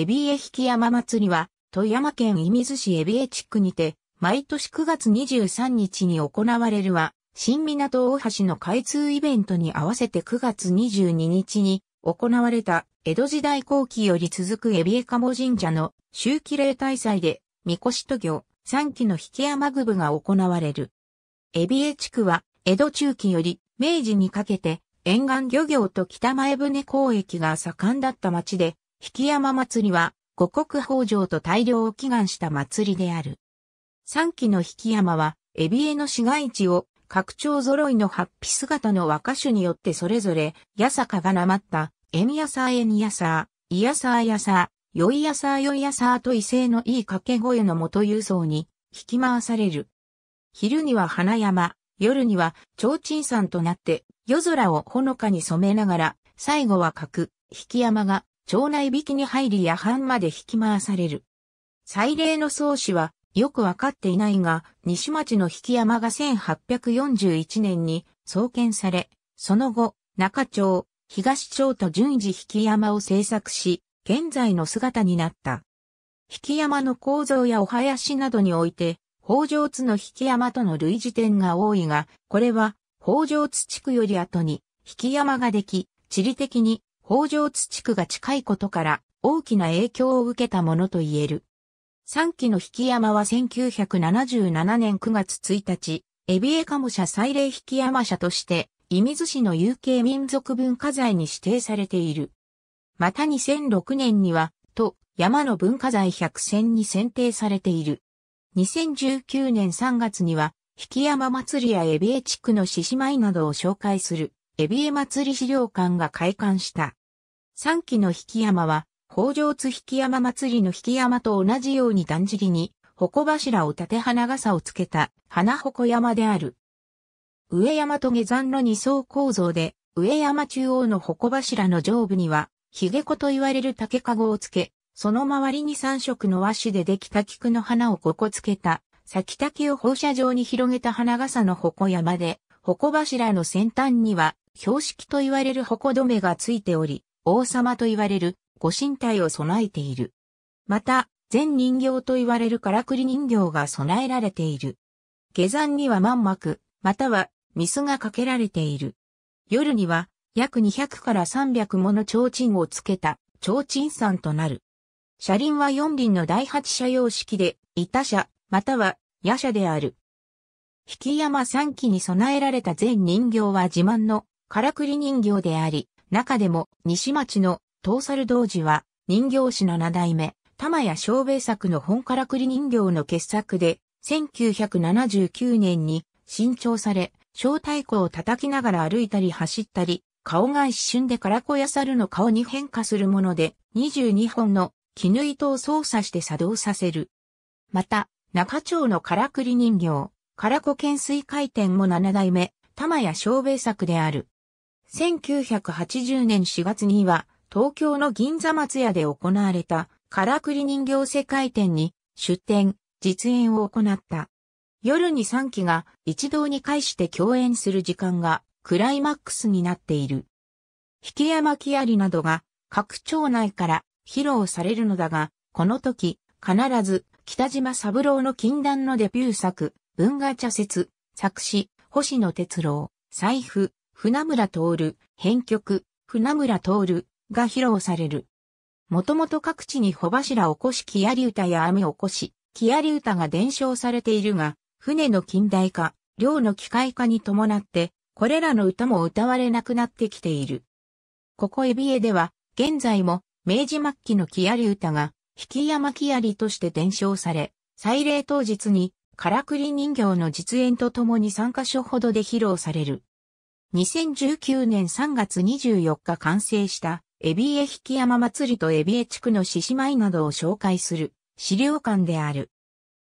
エビエ引山祭りは、富山県射水市エビエ地区にて、毎年9月23日に行われるは、新港大橋の開通イベントに合わせて9月22日に行われた江戸時代後期より続くエビエ鴨神社の周期例大祭で、みこしと行、3期の引山具部が行われる。エビエ地区は、江戸中期より明治にかけて沿岸漁業と北前船交易が盛んだった町で、引山祭りは、五穀豊穣と大量を祈願した祭りである。三期の引山は、エビエの市街地を、拡張揃いの八匹姿の和歌手によってそれぞれ、八坂がなまった、エミヤサーエニヤサー、イヤサーヤサー、ヨイヤサーヨイヤサーと威勢のいい掛け声の元郵送に、引き回される。昼には花山、夜には、提灯山となって、夜空をほのかに染めながら、最後は角、引山が町内引きに入り夜半まで引き回される。祭礼の創始はよくわかっていないが、西町の引山が1841年に創建され、その後、中町、東町と順次引山を制作し、現在の姿になった。引山の構造やお囃子などにおいて、北条津の引山との類似点が多いが、これは、北条津地区より後に、引山ができ、地理的に北条津地区が近いことから大きな影響を受けたものと言える。3期の引山は1977年9月1日、エビエカモ社祭礼引山社として、射水市の有形民族文化財に指定されている。また2006年には、と、山の文化財百選に選定されている。2019年3月には、引山祭りやエビエ地区の獅子舞などを紹介するエビエ祭り資料館が開館した。三期の引山は、北条津引山祭りの引山と同じようにじりに、鉾柱を立て花傘をつけた、花鉾山である。上山と下山の二層構造で、上山中央の鉾柱の上部には、ヒゲコと言われる竹籠をつけ、その周りに三色の和紙でできた菊の花をここつけた、先竹を放射状に広げた花傘の鉾山で、鉾柱の先端には標識と言われる矛止めがついており、王様と言われるご神体を備えている。また、全人形と言われるからくり人形が備えられている。下山には万幕、またはミスがかけられている。夜には約200から300もの提灯をつけた提灯山となる。車輪は四輪の第八車様式で、板車、または夜車である。引山三機に備えられた全人形は自慢のからくり人形であり、中でも西町の東猿童子は人形師の七代目、玉屋昌兵作の本からくり人形の傑作で、1979年に新調され、小太鼓を叩きながら歩いたり走ったり、顔が一瞬でらこや猿の顔に変化するもので、22本の絹糸を操作して作動させる。また、中町のからくり人形、らこ懸垂回転も七代目、玉屋昌兵作である。1980年4月には、東京の銀座松屋で行われた、からくり人形世界展に、出展、実演を行った。夜に3期が一堂に会して共演する時間がクライマックスになっている。引山木有などが各町内から披露されるのだが、この時、必ず北島三郎の禁断のデビュー作、文画茶説、作詞、星野哲郎、財布、船村徹、編曲、船村徹が披露される。もともと各地に帆柱起こし木槍歌や雨起こし、木槍歌が伝承されているが、船の近代化、漁の機械化に伴って、これらの歌も歌われなくなってきている。ここエビエでは、現在も明治末期の木槍歌が、引山木槍として伝承され、祭礼当日に、からくり人形の実演とともに3カ所ほどで披露される。2019年3月24日完成した、海老エ引山祭りと海老エ地区の獅子舞などを紹介する資料館である。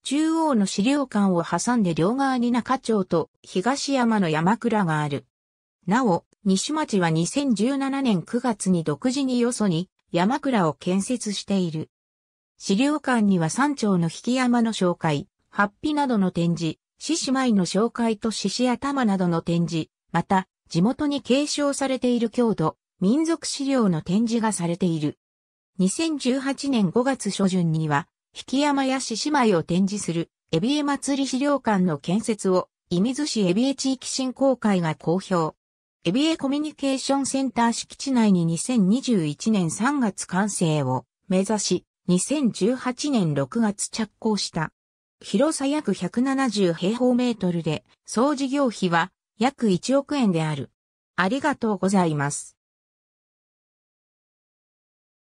中央の資料館を挟んで両側に中町と東山の山倉がある。なお、西町は2017年9月に独自によそに山倉を建設している。資料館には山頂の引山の紹介、法被などの展示、獅子舞の紹介と獅子頭などの展示、また地元に継承されている郷土、民族資料の展示がされている。2018年5月初旬には、引山や獅子舞を展示する、エビエ祭り資料館の建設を、射水市エビエ地域振興会が公表。エビエコミュニケーションセンター敷地内に2021年3月完成を目指し、2018年6月着工した。広さ約170平方メートルで、総事業費は約1億円である。ありがとうございます。